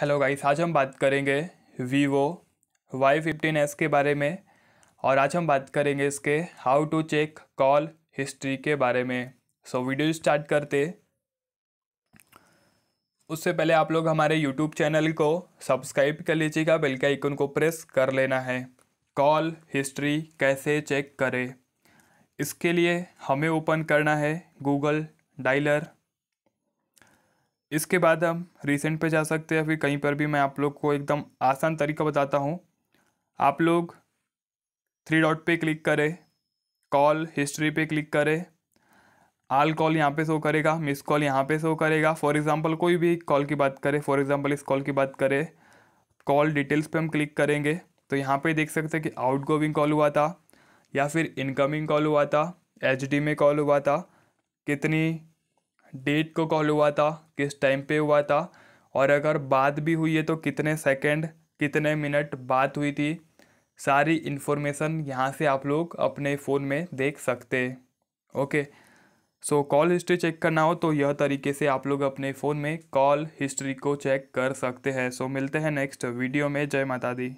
hello guys आज हम बात करेंगे वीवो वाई फिफ्टीन एस के बारे में और आज हम बात करेंगे इसके how to check call history के बारे में सो so, वीडियो स्टार्ट करते उससे पहले आप लोग हमारे यूट्यूब चैनल को सब्सक्राइब कर लीजिएगा बेल के आइकन को प्रेस कर लेना है कॉल हिस्ट्री कैसे चेक करें इसके लिए हमें ओपन करना है गूगल डायलर इसके बाद हम रिसेंट पे जा सकते हैं फिर कहीं पर भी मैं आप लोग को एकदम आसान तरीका बताता हूँ आप लोग थ्री डॉट पे क्लिक करें कॉल हिस्ट्री पे क्लिक करें आल कॉल यहाँ पे शो करेगा मिस कॉल यहाँ पे शो करेगा फॉर एग्जांपल कोई भी कॉल की बात करें फॉर एग्जांपल इस कॉल की बात करें कॉल डिटेल्स पे हम क्लिक करेंगे तो यहाँ पे देख सकते हैं कि आउट कॉल हुआ था या फिर इनकमिंग कॉल हुआ था एच में कॉल हुआ था कितनी डेट को कॉल हुआ था किस टाइम पे हुआ था और अगर बात भी हुई है तो कितने सेकंड कितने मिनट बात हुई थी सारी इन्फॉर्मेशन यहाँ से आप लोग अपने फ़ोन में देख सकते okay so call history check करना हो तो यह तरीके से आप लोग अपने फ़ोन में कॉल हिस्ट्री को चेक कर सकते हैं सो so, मिलते हैं नेक्स्ट वीडियो में जय माता दी